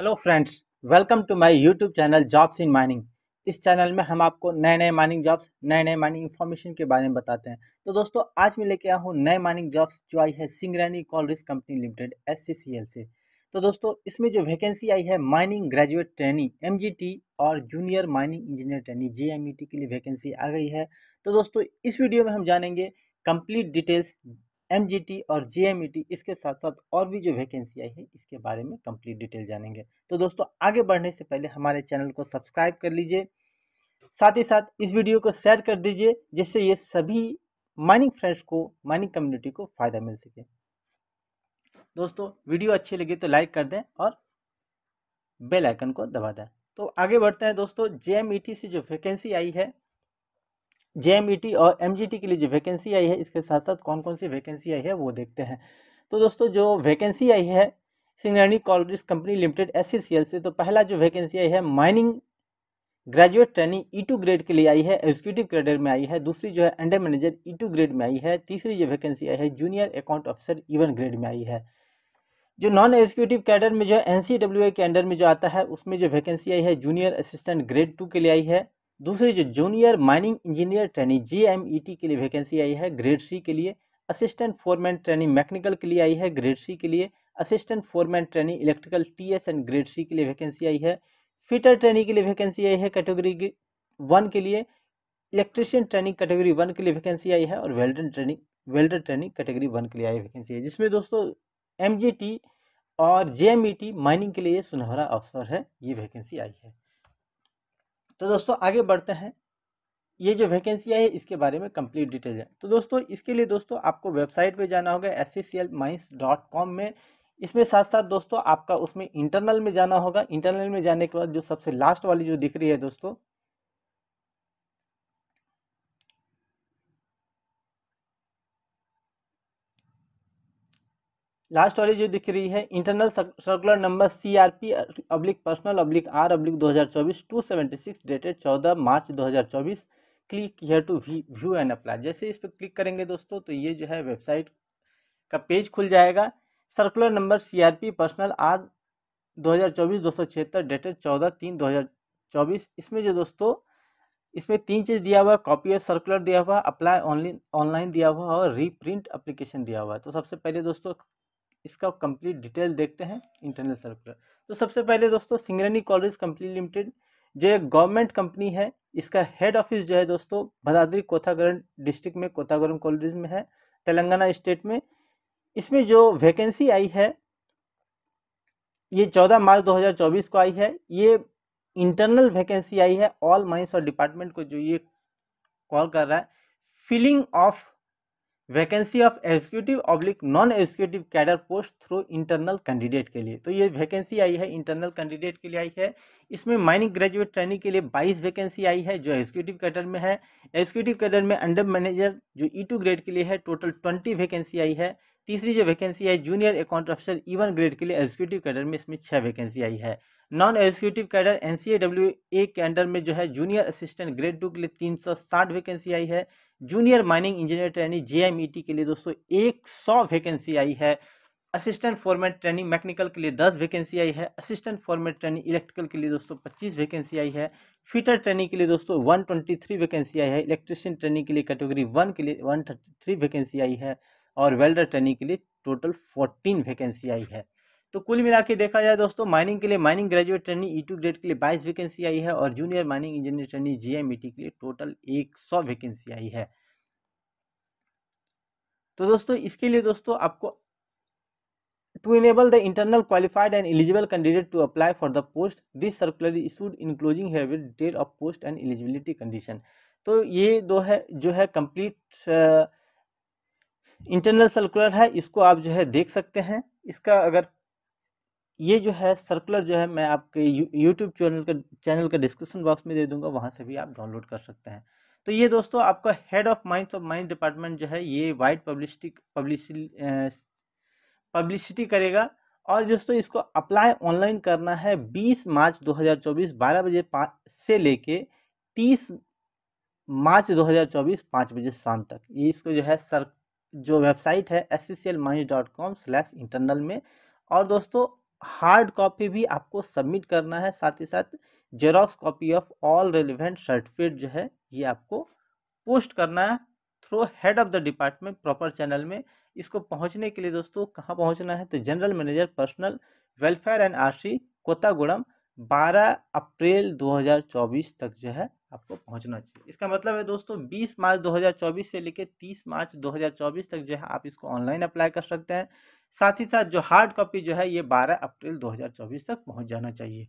hello friends welcome to my YouTube channel jobs in mining इस channel में हम आपको नए नए माइनिंग जॉब्स नए नए माइनिंग इन्फॉर्मेशन के बारे में बताते हैं तो दोस्तों आज मैं लेके आया हूँ नए माइनिंग जॉब्स जो आई है collieries company limited S से तो दोस्तों इसमें जो वैकेंसी आई है माइनिंग ग्रेजुएट ट्रेनिंग एम और junior mining engineer training J के लिए वैकेंसी आ गई है तो दोस्तों इस वीडियो में हम जानेंगे कंप्लीट डिटेल्स एम और जे e इसके साथ साथ और भी जो वैकेंसी आई है इसके बारे में कंप्लीट डिटेल जानेंगे तो दोस्तों आगे बढ़ने से पहले हमारे चैनल को सब्सक्राइब कर लीजिए साथ ही साथ इस वीडियो को शेयर कर दीजिए जिससे ये सभी माइनिंग फ्रेंड्स को माइनिंग कम्युनिटी को फ़ायदा मिल सके दोस्तों वीडियो अच्छी लगी तो लाइक कर दें और बेल आइकन को दबा दें तो आगे बढ़ते हैं दोस्तों जे e से जो वैकेंसी आई है जे और एम के लिए जो वैकेंसी आई है इसके साथ साथ कौन कौन सी वैकेंसी आई है वो देखते हैं तो दोस्तों जो वैकेंसी आई है Singareni collieries company limited S से तो पहला जो वैकेंसी आई है mining graduate training E two grade के लिए आई है एग्जीक्यूटिव क्रेडर में आई है दूसरी जो है under manager E two grade में आई है तीसरी जो वैकेंसी आई है junior account officer E one grade में आई है जो नॉन एग्जीक्यूटिव कैडर में जो है एन के अंडर में जो आता है उसमें जो वैकेंसी आई है जूनियर असिस्टेंट ग्रेड टू के लिए आई है दूसरी जो junior mining engineer training J के लिए वैकेंसी आई है ग्रेड सी के लिए असिस्टेंट फोरमैन ट्रेनिंग मैकेनिकल के लिए आई है ग्रेड सी के लिए assistant foreman training electrical T S and grade C के लिए वैकेंसी आई है फिटर ट्रेनिंग के लिए वैकेंसी आई है कैटेगरी वन के लिए इलेक्ट्रिशियन ट्रेनिंग कैटेगरी वन के लिए वैकेंसी आई है और welder training welder training category one के लिए आई वैकेंसी है जिसमें दोस्तों एम और जे माइनिंग e के लिए सुनहरा अवसर है ये वैकेंसी आई है तो दोस्तों आगे बढ़ते हैं ये जो वैकेंसी है इसके बारे में कंप्लीट डिटेल है तो दोस्तों इसके लिए दोस्तों आपको वेबसाइट पे जाना होगा S C C L mines dot com में इसमें साथ साथ दोस्तों आपका उसमें इंटरनल में जाना होगा इंटरनल में जाने के बाद जो सबसे लास्ट वाली जो दिख रही है दोस्तों लास्ट वाली जो दिख रही है internal circular number C R P oblique personal oblique R oblique दो हज़ार चौबीस टू सेवेंटी सिक्स डेटेड चौदह मार्च दो हज़ार चौबीस click here to view and apply जैसे इस पर क्लिक करेंगे दोस्तों तो ये जो है वेबसाइट का पेज खुल जाएगा circular number C R P personal R दो हज़ार चौबीस दो सौ छिहत्तर डेटेड चौदह तीन दो हज़ार चौबीस इसमें जो दोस्तों इसमें तीन चीज़ दिया हुआ है कॉपी और सर्कुलर दिया हुआ है अप्लाई ऑनलाइन ऑनलाइन दिया हुआ है और रीप्रिंट अप्लीकेशन दिया हुआ है तो सबसे पहले दोस्तों इसका कंप्लीट डिटेल देखते हैं इंटरनल सर्कुलर तो सबसे पहले दोस्तों सिंगरनी कॉलेज कंपनी लिमिटेड जो एक गवर्नमेंट कंपनी है इसका हेड ऑफिस जो है दोस्तों भदाद्री कोथागरम डिस्ट्रिक्ट में कोथागरम कॉलेज में है तेलंगाना स्टेट में इसमें जो वैकेंसी आई है ये चौदह मार्च दो को आई है ये इंटरनल वैकेंसी आई है ऑल माइंस और डिपार्टमेंट को जो ये कॉल कर रहा है filling of vacancy of executive oblique non executive cadre post through internal candidate के लिए तो ये वैकेंसी आई है इंटरनल कैंडिडेट के लिए आई है इसमें माइनिंग ग्रेजुएट ट्रेनिंग के लिए 22 वैकेंसी आई है जो एग्जीक्यूटिव कैडर में है एग्जीक्यूटिव कैडर में अंडर मैनेजर जो ई टू ग्रेड के लिए है टोटल ट्वेंटी वैकेंसी आई है तीसरी जो वैकेंसी है junior account officer E one grade के लिए एग्जीक्यूटिव कैडर में इसमें छः वैकेंसी आई है non executive cadre N C A W A के अंडर में जो है जूनियर असिस्टेंट ग्रेड टू के लिए तीन सौ साठ वैकेंसी आई है junior mining engineer training J के लिए दोस्तों एक सौ वैकेंसी आई है असिस्टेंट फॉर्मेट ट्रेनिंग मैकेनिकल के लिए दस वैकेंसी आई है असिस्टेंट फॉर्मेट ट्रेनिंग इलेक्ट्रिकल के लिए दोस्तों पच्चीस वैकेंसी आई है फिटर ट्रेनिंग के लिए दोस्तों वन ट्वेंटी थ्री वैकेंसी आई है इलेक्ट्रिशियन ट्रेनिंग के लिए कैटेगरी वन के लिए वन थर्टी थ्री वैकेंसी आई है और वेल्डर ट्रेनिंग के लिए टोटल फोर्टीन वैकेंसी आई है तो कुल मिला के देखा जाए दोस्तों माइनिंग के लिए mining graduate training E two grade के लिए बाईस वैकेंसी आई है और junior mining engineer training GMET के लिए टोटल एक सौ वैकेंसी आई है तो दोस्तों इसके लिए दोस्तों आपको to enable the internal qualified and eligible candidate to apply for the post this circular issued issued enclosing with date of post and eligibility condition तो ये दो है जो है कंप्लीट इंटरनल सर्कुलर है इसको आप जो है देख सकते हैं इसका अगर ये जो है सर्कुलर जो है मैं आपके यूट्यूब चैनल का चैनल का डिस्क्रिप्शन बॉक्स में दे दूंगा वहाँ से भी आप डाउनलोड कर सकते हैं तो ये दोस्तों आपका head of minds of mind department जो है ये वाइड पब्लिसिटी पब्लिसिटी पब्लिसिटी करेगा और दोस्तों इसको अप्लाई ऑनलाइन करना है 20 मार्च 2024 हज़ार बजे से लेके 30 मार्च 2024 हज़ार बजे शाम तक ये इसको जो है सर जो वेबसाइट है S C C L mines dot com slash internal में और दोस्तों हार्ड कॉपी भी आपको सबमिट करना है साथ ही साथ xerox copy of all relevant certificate जो है ये आपको पोस्ट करना है through head of the department proper channel में इसको पहुंचने के लिए दोस्तों कहाँ पहुंचना है तो general manager personal welfare and RC Kothagudem 12 अप्रैल 2024 तक जो है आपको पहुंचना चाहिए इसका मतलब है दोस्तों 20 मार्च 2024 से लेकर 30 मार्च 2024 तक जो है आप इसको ऑनलाइन अप्लाई कर सकते हैं साथ ही साथ जो हार्ड कॉपी जो है ये 12 अप्रैल 2024 तक पहुंच जाना चाहिए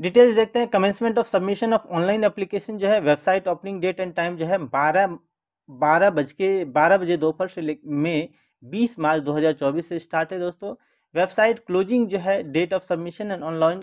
डिटेल्स देखते हैं commencement of submission of online application जो है website opening date and time जो है बारह बारह बज के बारह बजे दोपहर से में बीस मार्च 2024 से स्टार्ट है दोस्तों वेबसाइट क्लोजिंग जो है date of submission and online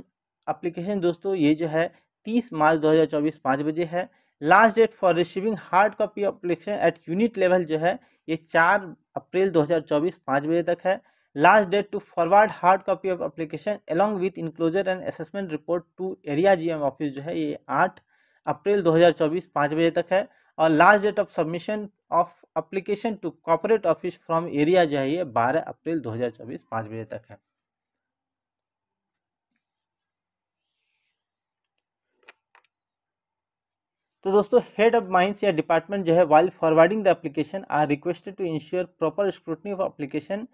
application दोस्तों ये जो है तीस मार्च 2024 हज़ार बजे है last date for receiving hard copy application at unit level जो है ये चार अप्रैल 2024 पाँच बजे तक है last date to forward hard copy of application along with enclosure and assessment report to area GM office जो है ये आठ अप्रैल 2024 5 बजे तक है और last date of submission of application to corporate office from area जो है ये बारह अप्रैल दो हज़ार बजे तक है तो दोस्तों हेड ऑफ माइंस या डिपार्टमेंट जो है while forwarding the application are requested to ensure proper scrutiny of application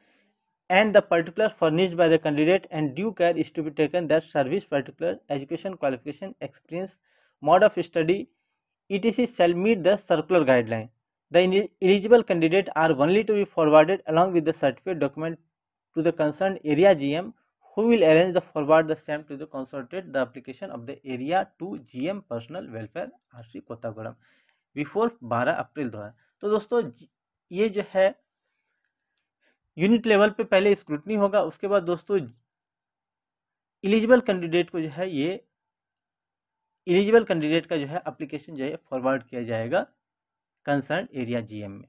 and the particular furnished by the candidate and due care is to be taken that service particular education qualification experience mode of study it is shall meet the circular guideline the eligible candidate are only to be forwarded along with the certificate document to the concern area ji who will arrange the forward the same to the consultate the application of the area to GM personal welfare R C Kothagudem before बारह अप्रैल दो है तो दोस्तों ये जो है unit level पे पहले स्क्रूटनी होगा उसके बाद दोस्तों एलिजिबल कैंडिडेट को जो है ये एलिजिबल कैंडिडेट का जो है अप्लीकेशन जो है फॉरवर्ड किया जाएगा कंसर्न एरिया जीएम में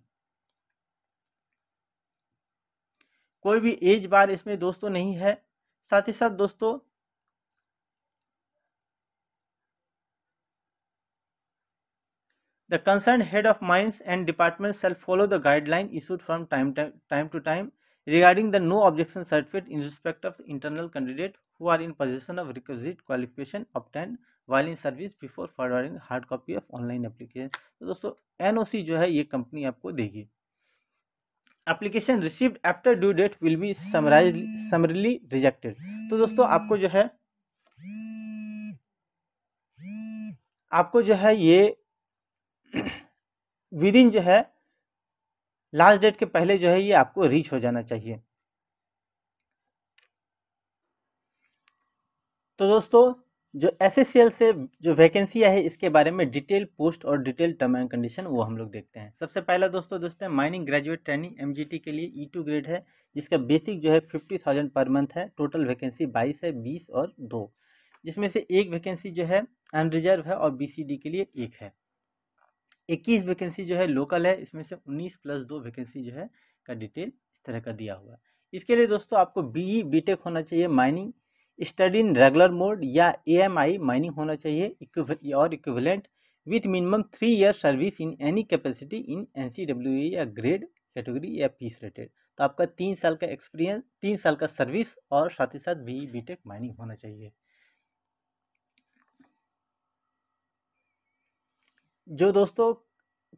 कोई भी एज बार इसमें दोस्तों नहीं है साथ ही साथ दोस्तों the concern head of mines and department shall follow the guideline issued from time time to time regarding the no objection certificate in respect of internal candidate who are in position of requisite qualification of while in service before forwarding hard copy of online application तो दोस्तों एन जो है ये company आपको देगी application received after due date will be summarise summarily rejected तो दोस्तों आपको जो है आपको जो है ये विद इन जो है लास्ट डेट के पहले जो है ये आपको रीच हो जाना चाहिए तो दोस्तों जो एस एस से जो वैकेंसियाँ है इसके बारे में डिटेल पोस्ट और डिटेल टर्म एंड कंडीशन वो हम लोग देखते हैं सबसे पहला दोस्तों दोस्तों माइनिंग ग्रेजुएट ट्रेनिंग एम के लिए ई टू ग्रेड है जिसका बेसिक जो है फिफ्टी थाउजेंड पर मंथ है टोटल वैकेंसी बाईस है बीस और दो जिसमें से एक वैकेंसी जो है अनरिजर्व है और बी के लिए एक है इक्कीस वैकेंसी जो है लोकल है इसमें से उन्नीस प्लस दो वैकेंसी जो है का डिटेल इस तरह का दिया हुआ है इसके लिए दोस्तों आपको बी ई बी होना चाहिए mining study in regular mode या ए एम आई माइनिंग होना चाहिए और equivalent with minimum three year service in any capacity in N C W या ग्रेड कैटेगरी या पीस रेटेड तो आपका तीन साल का एक्सपीरियंस तीन साल का सर्विस और साथ ही साथ बी बी टेक माइनिंग होना चाहिए जो दोस्तों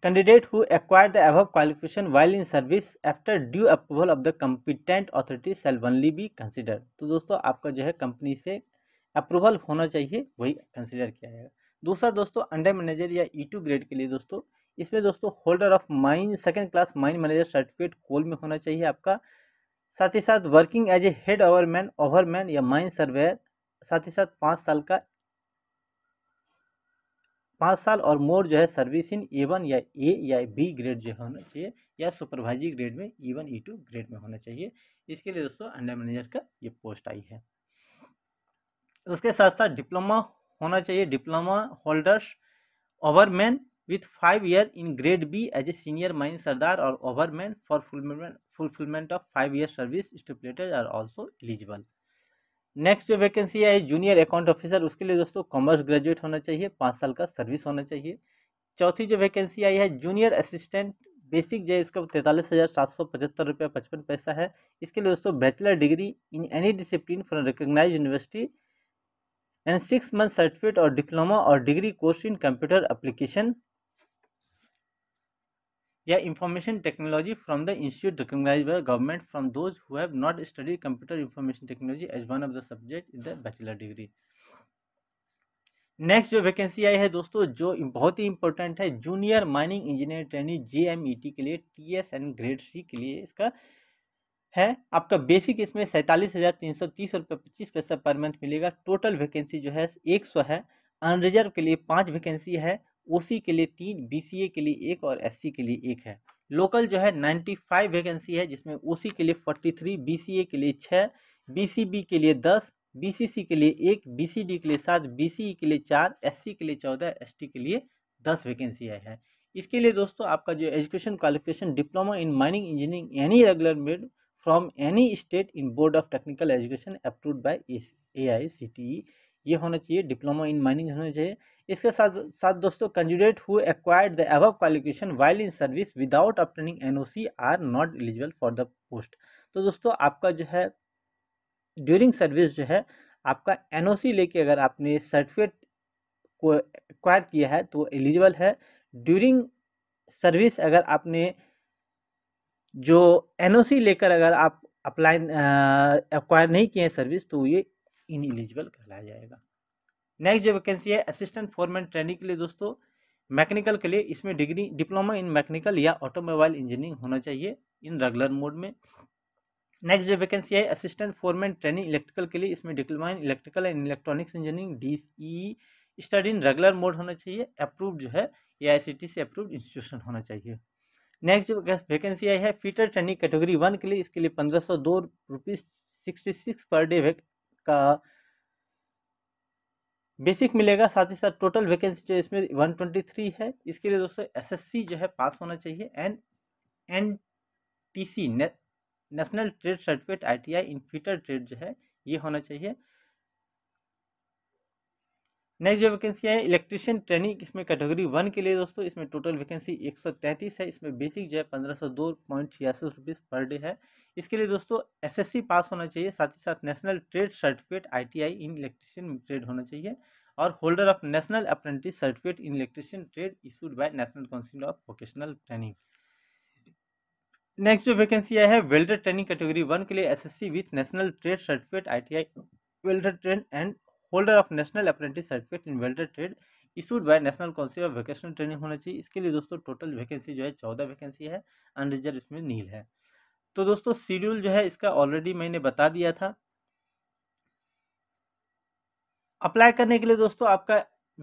candidate who acquire the above qualification while in service after due approval of the competent authority shall only be consider तो दोस्तों आपका जो है कंपनी से अप्रूवल होना चाहिए वही कंसिडर किया जाएगा दूसरा दोस्तों अंडर मैनेजर या ई टू ग्रेड के लिए दोस्तों इसमें दोस्तों holder of mine second class mine manager certificate coal में होना चाहिए आपका साथ ही साथ working as a head overman overman या माइन सर्वेयर साथ ही साथ पाँच साल का पाँच साल और मोर जो है सर्विसिंग ए वन या ए या बी ग्रेड जो होना चाहिए या सुपरवाइजरी ग्रेड में E one E two grade में होना चाहिए इसके लिए दोस्तों अंडर मैनेजर का ये पोस्ट आई है उसके साथ साथ डिप्लोमा होना चाहिए diploma holders overman with five year in grade B as a senior mine Sardar और overman for fulfilment fulfilment of five year service stipulated are also eligible next जो वैकेंसी है जूनियर अकाउंट ऑफिसर उसके लिए दोस्तों commerce graduate होना चाहिए पाँच साल का सर्विस होना चाहिए चौथी जो वैकेंसी आई है जूनियर असिस्टेंट बेसिक जो इसका तैंतालीस हज़ार सात सौ पचहत्तर रुपया पचपन पैसा है इसके लिए दोस्तों bachelor degree in any discipline from recognise university and six month certificate और डिप्लोमा और degree course in computer application या information technology from the institute recognise by government from those who have not study computer information technology as one of the subject in the bachelor degree next जो vacancy आई है दोस्तों जो बहुत ही important है junior mining engineer training J के लिए टी एंड ग्रेड सी के लिए इसका है आपका बेसिक इसमें सैंतालीस हज़ार तीन सौ तीस रुपये पच्चीस पैसा पर मंथ मिलेगा टोटल वैकेंसी जो है एक सौ है अनरिजर्व के लिए पांच वैकेंसी है ओ के लिए तीन बी के लिए एक और एस के लिए एक है लोकल जो है 95 वैकेंसी है जिसमें ओ के लिए 43, बी के लिए छः बी के लिए दस बी के लिए एक बी के लिए सात बी के लिए चार एस के लिए चौदह एस के लिए दस वैकेंसी आई है इसके लिए दोस्तों आपका जो education qualification diploma in mining engineering any regular made from any state in board of technical education approved by A I C T E ये होना चाहिए डिप्लोमा इन माइनिंग होना चाहिए इसके साथ साथ दोस्तों candidate who acquired the above qualification while in service without obtaining NOC are not eligible for the post तो दोस्तों आपका जो है ड्यूरिंग सर्विस जो है आपका एनओसी लेके अगर आपने सर्टिफिकेट को एक्वायर किया है तो एलिजिबल है ड्यूरिंग सर्विस अगर आपने जो एन लेकर अगर आप अप्लाई एक्वायर नहीं किए हैं सर्विस तो ये इन एलिजिबल कहलाया जाएगा नेक्स्ट जो वैकेंसी है असिस्टेंट फॉरमैन ट्रेनिंग के लिए दोस्तों मैकेनिकल के लिए इसमें डिग्री डिप्लोमा इन मैकेनिकल या ऑटोमोबाइल इंजीनियरिंग होना चाहिए इन रेगुलर मोड में नेक्स्ट जो वैकेंसी है असिस्टेंट फॉरमैन ट्रेनिंग इलेक्ट्रिकल के लिए इसमें diploma in electrical and electronics engineering D E study in regular mode होना चाहिए अप्रूव्ड जो है ए से अप्रूव्ड इंस्टीट्यूशन होना चाहिए नेक्स्ट जो वैकेंसी आई है फीटर ट्रेनिंग कैटेगरी वन के लिए इसके लिए पंद्रह सौ दो rupees sixty six per day आपका बेसिक मिलेगा साथ ही साथ टोटल वैकेंसी जो इसमें वन ट्वेंटी थ्री है इसके लिए दोस्तों एसएससी जो है पास होना चाहिए and N T C national trade certificate ITI in trade जो है ये होना चाहिए नेक्स्ट जो वैकेंसी है इलेक्ट्रिशियन ट्रेनिंग इसमें कैटेगरी वन के लिए दोस्तों इसमें टोटल वैकेंसी एक सौ तैंतीस है इसमें बेसिक जो है पंद्रह सौ दो पॉइंट छियासठ रुपीज़ पर डे है इसके लिए दोस्तों एसएससी पास होना चाहिए साथ ही साथ national trade certificate ITI in electrician trade होना चाहिए और holder of national apprentice certificate in electrician trade issued by national council of vocational training next जो वैकेंसी है वेल्डर ट्रेनिंग कैटेगरी वन के लिए C with national trade certificate I welder train and holder of national apprentice certificate in welder trade issued by national council of vocational training होना चाहिए इसके लिए दोस्तों total vacancy जो है चौदह वैकेंसी है अनरिजर्व इसमें नील है तो दोस्तों शेड्यूल जो है इसका ऑलरेडी मैंने बता दिया था अप्लाई करने के लिए दोस्तों आपका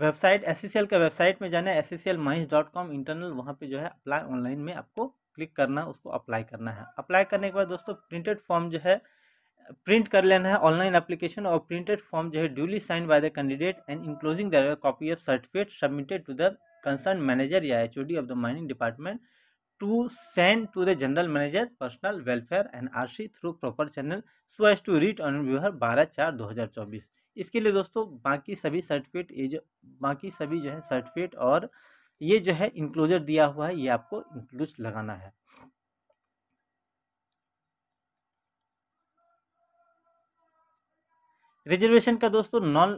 वेबसाइट एस का वेबसाइट में जाना है एस सी इंटरनल वहाँ पे जो है अप्लाई ऑनलाइन में आपको क्लिक करना उसको अप्लाई करना है अप्लाई करने के बाद दोस्तों प्रिंटेड फॉर्म जो है प्रिंट कर लेना है ऑनलाइन एप्लीकेशन और प्रिंटेड फॉर्म जो है duly sign by the candidate and enclosing the copy of certificate submitted to the concern manager या H of the mining department to send to the general manager personal welfare and R C through proper channel so as to read on व्यूहर बारह चार दो हज़ार चौबीस इसके लिए दोस्तों बाकी सभी सर्टिफिकेट ये जो बाकी सभी जो है सर्टिफिकेट और ये जो है इंक्लोजर दिया हुआ है ये आपको इंक्लूज लगाना है रिजर्वेशन का दोस्तों non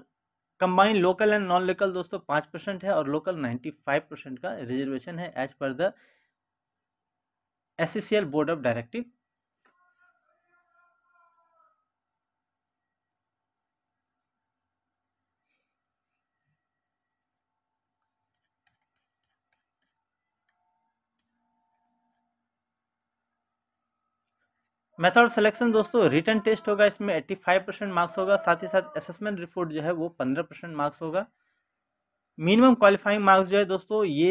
combined local and non local दोस्तों पाँच परसेंट है और लोकल नाइन्टी फाइव परसेंट का रिजर्वेशन है as per the S board of directive method selection दोस्तों रिटर्न टेस्ट होगा इसमें 85 परसेंट मार्क्स होगा साथ ही साथ असेसमेंट रिपोर्ट जो है वो 15 परसेंट मार्क्स होगा मिनिमम क्वालिफाइंग मार्क्स जो है दोस्तों ये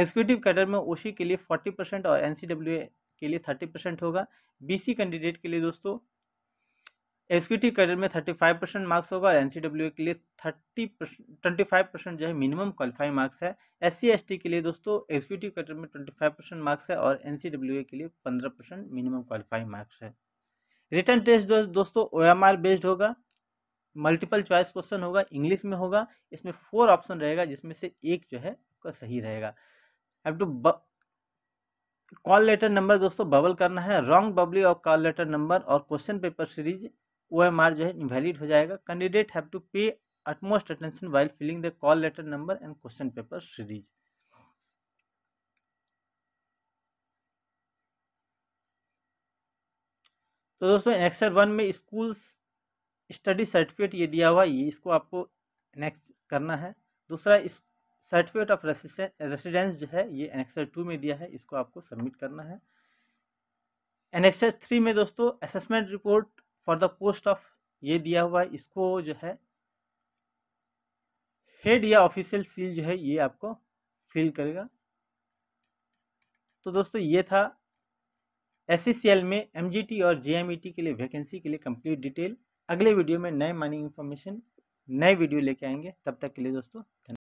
एग्जीक्यूटिव कैडर में ओसी के लिए 40 परसेंट और एनसीडब्ल्यूए के लिए 30 परसेंट होगा बीसी कैंडिडेट के लिए दोस्तों टी कैडर में थर्टी फाइव परसेंट मार्क्स होगा और एन के लिए थर्टी ट्वेंटी फाइव परसेंट जो है मिनिमम क्वालिफाई मार्क्स है एस सी एस टी के लिए दोस्तों एग्जीक्यूटिव कैडर में ट्वेंटी फाइव परसेंट मार्क्स है और एन के लिए पंद्रह परसेंट मिनिमम क्वालिफाई मार्क्स है रिटर्न टेस्ट जो दोस्तों ओ एम आर बेस्ड होगा मल्टीपल चॉइस क्वेश्चन होगा इंग्लिश में होगा इसमें फोर ऑप्शन रहेगा जिसमें से एक जो है आपका सही रहेगा अब टू कॉल लेटर नंबर दोस्तों बबल करना है रॉन्ग बबली और कॉल लेटर नंबर और question paper series O M R जो है इनवैलिड हो जाएगा candidate have to pay utmost attention while filling the call letter number and question paper series तो दोस्तों नेक्स्टर वन में स्कूल स्टडी सर्टिफिकेट ये दिया हुआ ये इसको आपको नेक्स्ट करना है दूसरा इस सर्टिफिकेट ऑफ रेसिडेंस जो है ये एनेक्सर टू में दिया है इसको आपको सबमिट करना है एनेक्सर थ्री में दोस्तों assessment report for the post of ये दिया हुआ है इसको जो है हेड या ऑफिशियल सील जो है ये आपको फिल करेगा तो दोस्तों ये था एस में एम और जे e के लिए वैकेंसी के लिए कंप्लीट डिटेल अगले वीडियो में नए मनी इन्फॉर्मेशन नए वीडियो लेके आएंगे तब तक के लिए दोस्तों